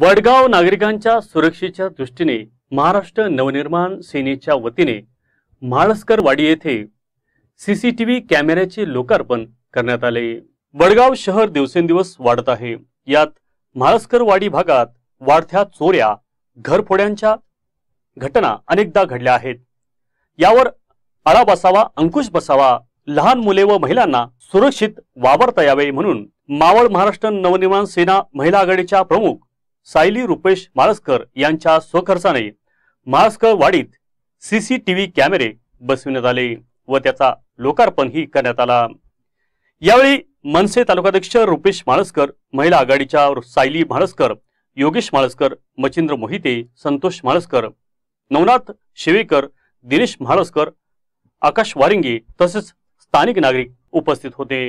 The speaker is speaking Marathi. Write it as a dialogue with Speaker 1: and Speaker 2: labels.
Speaker 1: वडगाव नागरिकांच्या सुरक्षेच्या दृष्टीने महाराष्ट्र नवनिर्माण सेनेच्या वतीने म्हाळसकरवाडी येथे सीसीटीव्ही कॅमेऱ्याचे लोकार्पण करण्यात आले वडगाव शहर दिवसेंदिवस वाढत आहे यात म्हाळसकरवाडी भागात वाढत्या चोऱ्या घरफोड्यांच्या घटना अनेकदा घडल्या आहेत यावर आळा बसावा अंकुश बसावा लहान मुले व महिलांना सुरक्षित वावरता यावे म्हणून मावळ महाराष्ट्र नवनिर्माण सेना महिला आघाडीच्या प्रमुख सायली रुपेश माळसकर यांच्या स्वखर्चाने माळसकर वाडीत सीसीटीव्ही कॅमेरे बसविण्यात आले व त्याचा लोकार्पणही करण्यात आला यावेळी मनसे तालुकाध्यक्ष रुपेश माळस्कर महिला आघाडीच्या सायली माळसकर योगेश माळस्कर मचिंद्र मोहिते संतोष माळस्कर नवनाथ शेवेकर दिनेश माळसकर आकाश वारिंगे तसेच स्थानिक नागरिक उपस्थित होते